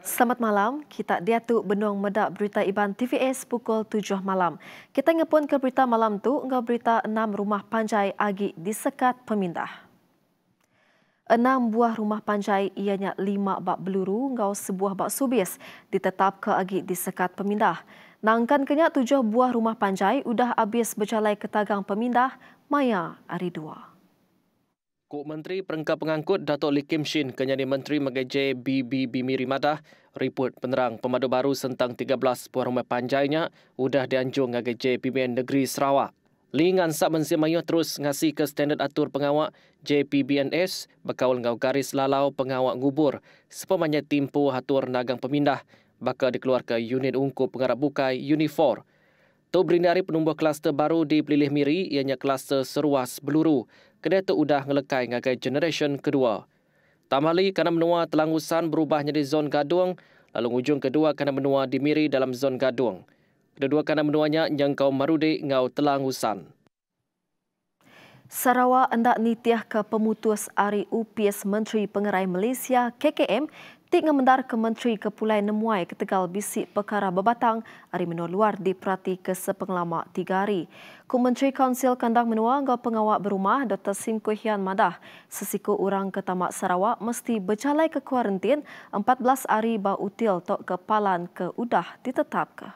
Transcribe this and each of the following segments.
Selamat malam, kita dia tu benung medak berita Iban TVS pukul 7 malam. Kita ngepun ke berita malam tu, enggak berita enam rumah panjai agi disekat pemindah. Enam buah rumah panjai ianya lima bak beluru ngau sebuah bak subis ditetap ke agi disekat pemindah. Nangkan kenyak tujuh buah rumah panjai udah habis berjalai ke tagang pemindah Maya Aridua. Kuk Menteri Perengkap Pengangkut Datuk Lee Kim Shin kenyani Menteri Mengeje BB Bimi Rimadah Riput penerang pemadu baru sentang 13 buah rumah panjainya sudah dianjung ngagai JPBN Negeri Sarawak. Lee ngan Sabun terus ngasi ke standard atur pengawak JPBNS bekaul ngau garis lalau pengawak ngubur sepamanya timpu atur nagang pemindah bakal dikeluarkan unit ungkup pengarap bukai Unifor. 4 Tu berindari penumbuh kluster baru di Pelilih Miri ianya kluster Seruas Beluru. Kedai tu udah ngelekai ngagai generasi kedua. Tambah lagi kerana menua Telangusan berubah jadi zon gadung, lalu ujung kedua kerana menua di Miri dalam zon gadung. Kedua kerana menuanya nyangkau marudi ngau Telangusan. Sarawak hendak nitiah ke pemutus Ari UPS Menteri Pengerai Malaysia KKM Tik ngemendar ke Menteri Kepulai Nemuai ke bisik perkara berbatang hari menua luar diperhati ke sepenglama tiga hari. Ku Menteri Konsil Kandang Menua Anggap Pengawak Berumah Dr. Sim Kuhian Madah sesiku orang ke Tamak Sarawak mesti berjalai ke kuarantin 14 hari bau util tok kepalan ke udah ditetapkan.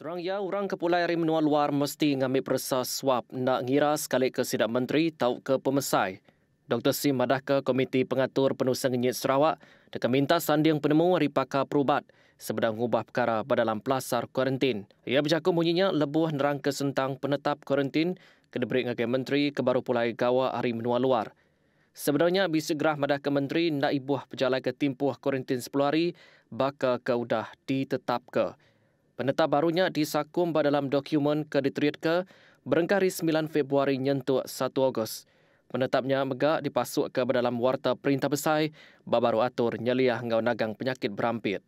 Terang ya, orang kepulai hari menua luar mesti ngambil perasa swab nak ngira sekali ke sidak menteri tau ke pemesai. Dr. Sim Madah ke Komiti Pengatur Penusang Nyit Sarawak dengan minta sanding penemu hari pakar perubat sebenarnya mengubah perkara pada berdalam pelasar kuarantin. Ia bercakap bunyinya lebuh nerangka kesentang penetap kuarantin kena beri dengan Menteri kebaru pulai gawa hari menua luar. Sebenarnya, bisa gerah madah ke Menteri nak ibuah pejalan ke timpuh kuarantin 10 hari bakal ke ditetap ke. Penetap barunya disakum pada dalam dokumen ke Diteriat ke berengkari 9 Februari nyentuh 1 Ogos. Menetapnya megak dipasuk ke dalam warta perintah besar, babaru atur nyeliah ngau nagang penyakit berampit.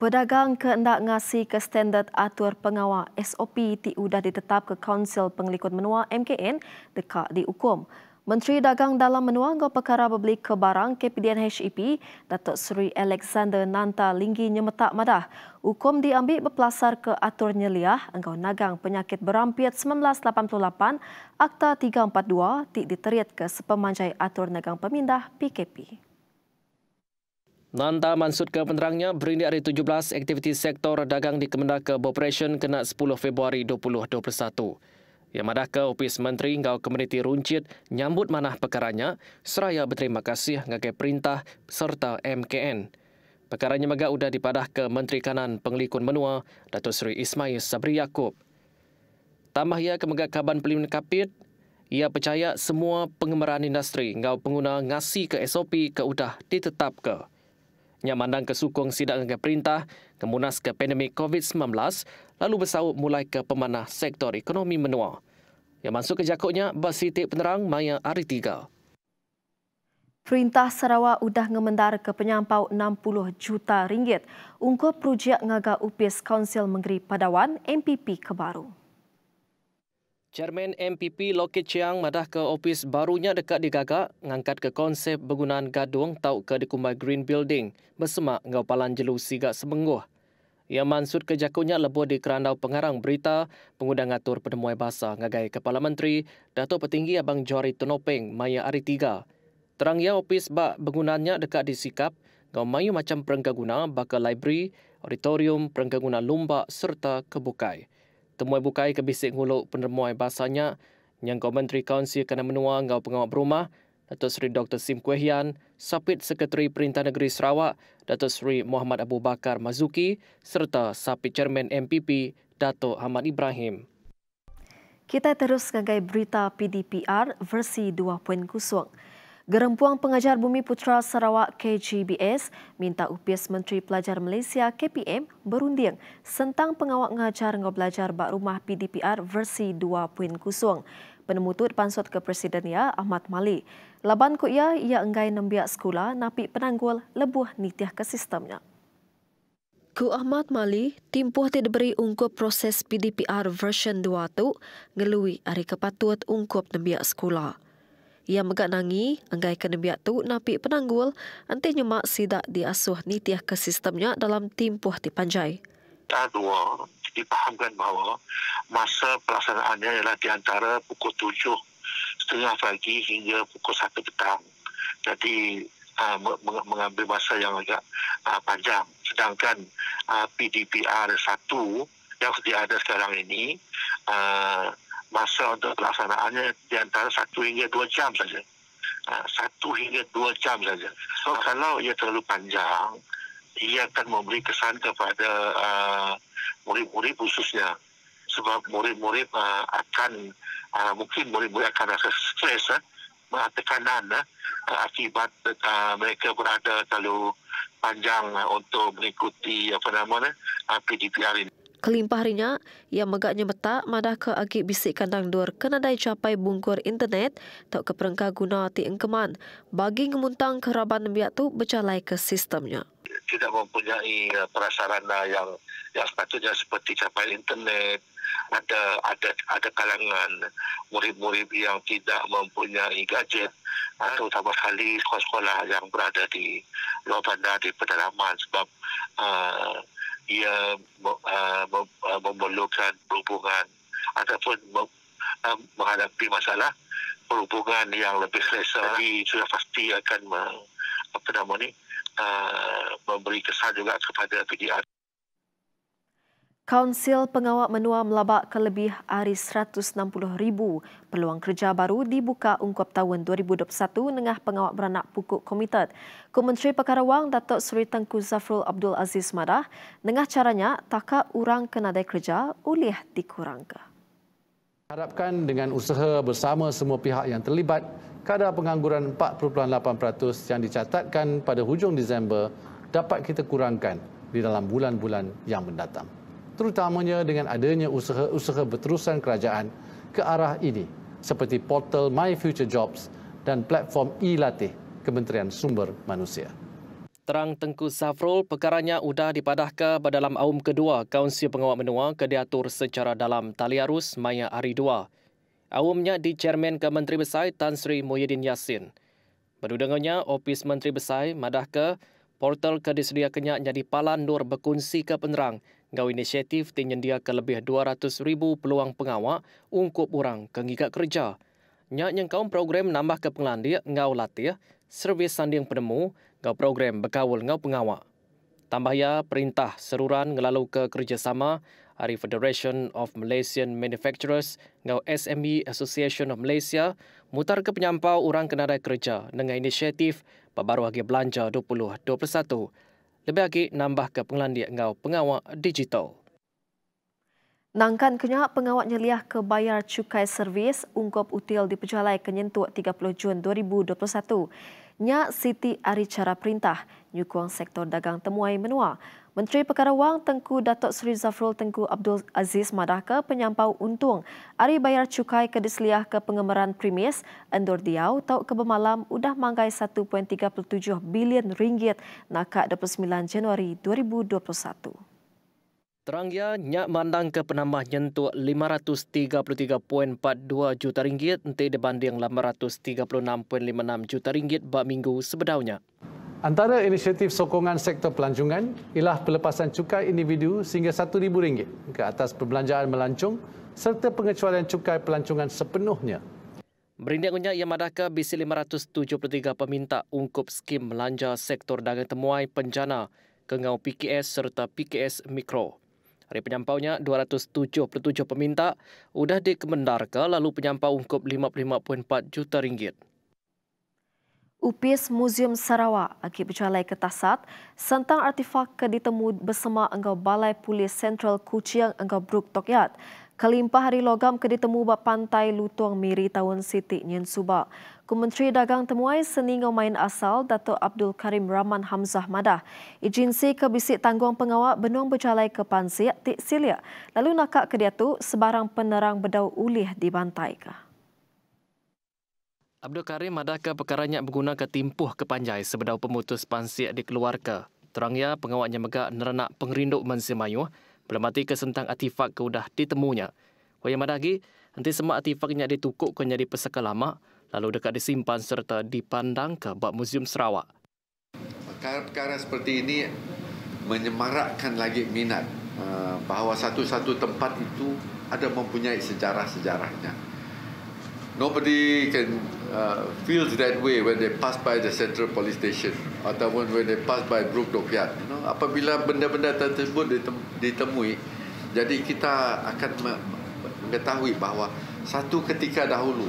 Pedagang ke ndak ngasi ke standard atur pengawa SOP ti udah ditetap ke Kaunsil Penglikut Menua MKN dekat dihukum. hukum. Menteri Dagang Dalam Menuang Perkara Beli Kebarang KPDN HEP, Datuk Seri Alexander Nanta Linggi Nyemetak Madah, hukum diambil berplasar ke atur nyeliah engkau nagang penyakit berampit 1988 Akta 342 tik diteriat ke sepemanjai atur nagang pemindah PKP. Nanta mansut ke penerangnya berindik hari 17 aktiviti sektor dagang di Kemendak ke kena 10 Februari 2021. Yang madah ke Opis Menteri Ngau Komuniti Runcit nyambut manah perkaranya seraya berterima kasih ngagai perintah serta MKN. Pekaranya mega udah dipadah ke Menteri Kanan Penglikun Menua, Datuk Seri Ismail Sabri Yaakob. Tambah ia kemega kaban pelimun kapit, ia percaya semua pengemaran industri ngau pengguna ngasih ke SOP ke udah ditetap ke. Nyamandang kesukung sidang ngagai perintah, kemunas ke pandemik COVID-19, lalu bersaut mulai ke pemanah sektor ekonomi menua. Yang masuk ke jakutnya, Basitik Penerang Maya Aritiga. Perintah Sarawak sudah ngemendar ke penyampau 60 juta ringgit untuk projek ngaga upis Kaunsil Menteri Padawan MPP kebaru. Chairman MPP Lokit Chiang madah ke opis barunya dekat di gaga ngangkat ke konsep penggunaan gadung tau ke di dikumbai Green Building bersama ngau palan jelusi gak semengguh. Ia mansut ke jakunya lebur di kerandau pengarang berita pengundang atur penemuai bahasa ngagai Kepala Menteri Dato' Petinggi Abang Johari Tunopeng Maya Aritiga Terang ia opis bak bangunannya dekat di sikap ngau mayu macam perengkaguna bakal library, auditorium, perengkaguna lumba serta kebukai. temuai bukai kebisik nguluk penemuai bahasanya yang kau Menteri Kaunsi kena menua ngau pengawal berumah Dato' Sri Dr. Sim Kuehian Sapit Sekretari Perintah Negeri Sarawak, Datuk Sri Muhammad Abu Bakar Mazuki serta Sapit Chairman MPP, Datuk Ahmad Ibrahim. Kita terus sebagai berita PDPR versi 2.0. Gerempuang Pengajar Bumi Putra Sarawak KGBS minta UPS Menteri Pelajar Malaysia KPM berunding tentang pengawak ngajar ngau belajar bak rumah PDPR versi 2.0 penemutut pansut ke Presiden ya Ahmad Malik. Laban ku ia, ia enggai nembiak sekolah napi penanggul lebuh nitiah ke sistemnya. Ku Ahmad Mali, timpuh ti diberi ungkup proses PDPR version 2 tu ngelui ari kepatut ungkup nembiak sekolah. Ia megak nangi, enggai ke nembiak tu napi penanggul anti nyemak sidak diasuh nitiah ke sistemnya dalam timpuh ti panjai. Tahun dipahamkan bahawa masa pelaksanaannya adalah di antara pukul tujuh setengah pagi hingga pukul satu petang. Jadi uh, mengambil masa yang agak uh, panjang. Sedangkan uh, ah, PDPR 1 yang sedia ada sekarang ini uh, masa untuk pelaksanaannya di antara 1 hingga dua jam saja. Satu hingga dua jam saja. So, kalau ia terlalu panjang, ia akan memberi kesan kepada uh, murid-murid khususnya sebab murid-murid uh, akan uh, mungkin murid-murid akan rasa stres uh, eh, tekanan uh, akibat uh, mereka berada terlalu panjang uh, untuk mengikuti apa namanya uh, PDPR ini. Kelimpah rinya, yang megaknya metak, madah ke agi bisik kandang dur, kenadai capai bungkur internet, tak ke perengkah guna ti engkeman, bagi ngemuntang kerabat nembiak tu, becalai ke sistemnya tidak mempunyai uh, eh, prasarana lah yang yang sepatutnya seperti capai internet ada ada ada kalangan murid-murid yang tidak mempunyai gadget atau ah, sama sekali sekolah-sekolah yang berada di luar bandar di pedalaman sebab uh, ia uh, memerlukan hubungan ataupun mem, menghadapi masalah perhubungan yang lebih selesa jadi sudah pasti akan apa namanya? Uh, memberi kesan juga kepada PDR. Kaunsil Pengawal Menua melabak ke lebih hari 160 ribu. Peluang kerja baru dibuka ungkap tahun 2021 dengan pengawal beranak Pukul komited. Kementeri Perkara Wang, Datuk Seri Tengku Zafrul Abdul Aziz Madah, dengan caranya takak orang kena kerja, boleh dikurangkan. Harapkan dengan usaha bersama semua pihak yang terlibat, kadar pengangguran 4.8% yang dicatatkan pada hujung Disember dapat kita kurangkan di dalam bulan-bulan yang mendatang. Terutamanya dengan adanya usaha-usaha berterusan kerajaan ke arah ini seperti portal My Future Jobs dan platform e-latih Kementerian Sumber Manusia terang Tengku Safrul, perkaranya sudah dipadah ke dalam awam kedua Kaunsil Pengawal Menua ke diatur secara dalam Taliarus Maya Hari Dua. Aumnya di Chairman ke Menteri Besar Tan Sri Muhyiddin Yassin. Berdudangannya, Opis Menteri Besar madah ke portal ke disedia kenyak jadi palan nur berkunci ke penerang ngau inisiatif tinjen dia ke lebih 200 ribu peluang pengawak ungkup orang ke ngigak kerja. Nyak yang kaum program nambah ke pengelandia ngau latih servis sanding penemu ke program berkawal dengan pengawal. Tambah ya, perintah seruran melalui ke kerjasama dari Federation of Malaysian Manufacturers dengan SME Association of Malaysia mutar ke penyampau orang kenara kerja dengan inisiatif baru lagi belanja 2021. Lebih lagi, nambah ke pengelandia dengan pengawal digital. Nangkan kenyak pengawat nyeliah ke bayar cukai servis ungkap util di Pejalai Kenyentuk 30 Jun 2021. Nyak Siti Aricara Perintah, Nyukuang Sektor Dagang Temuai Menua. Menteri Perkara Wang Tengku Datuk Seri Zafrul Tengku Abdul Aziz Madah ke penyampau untung hari bayar cukai ke diseliah ke pengemaran primis Endor Diau tau ke bermalam udah manggai 1.37 bilion ringgit nakak 29 Januari 2021. Terangia nyak mandang ke penambah nyentuh 533.42 juta ringgit nanti dibanding 836.56 juta ringgit bak minggu sebedaunya. Antara inisiatif sokongan sektor pelancongan ialah pelepasan cukai individu sehingga RM1,000 ke atas perbelanjaan melancong serta pengecualian cukai pelancongan sepenuhnya. Berindiknya ia madaka BC573 peminta ungkup skim melanja sektor dagang temuai penjana kengau PKS serta PKS Mikro. Hari penyampaunya 277 peminta sudah dikemendar lalu penyampau ungkup 55.4 juta ringgit. Upis Museum Sarawak Akib Bicalai Ketasat sentang artifak ke ditemu bersama Enggau Balai Polis Sentral Kuching Enggau Bruk Tokyat. Kelimpah hari logam ke ditemu bak pantai Lutong Miri tahun Siti Nyen Kementeri Dagang temuai seni ngomain asal Dato' Abdul Karim Rahman Hamzah Madah. Ijinsi kebisik tanggung pengawak benung berjalai ke Pansiak Tik Silia. Lalu nakak ke dia tu sebarang penerang bedau ulih dibantai ke. Abdul Karim Madah ke perkaranya berguna ke timpuh ke panjai sebedau pemutus Pansiak dikeluarkan. Terangnya pengawaknya megak nerenak pengerinduk mensimayu belum mati ke sentang atifak ke udah ditemunya. Wayang Madagi, nanti semua atifaknya ditukuk ke jadi peseka lama, lalu dekat disimpan serta dipandang ke bab Museum Sarawak. Perkara-perkara seperti ini menyemarakkan lagi minat eh, bahawa satu-satu tempat itu ada mempunyai sejarah-sejarahnya. Nobody can uh, feel that way when they pass by the Central Police Station atau when they pass by Brook Dockyard. You know, apabila benda-benda tersebut ditemui, jadi kita akan mengetahui bahawa satu ketika dahulu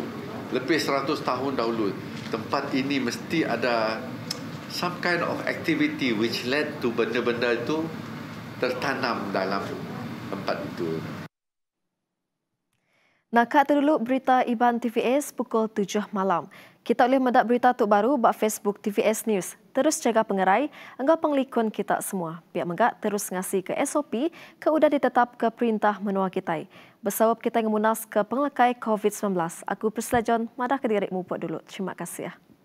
lebih 100 tahun dahulu tempat ini mesti ada some kind of activity which led to benda-benda itu tertanam dalam tempat itu nak terlalu berita Iban TVS pukul 7 malam. Kita boleh mendak berita tu baru bak Facebook TVS News. Terus jaga pengerai, anggap penglikun kita semua. Pihak menggak terus ngasi ke SOP ke udah ditetap ke perintah menua kita. Bersawab kita yang munas ke penglekai COVID-19. Aku Prisla John, madah ke dirimu buat dulu. Terima kasih ya.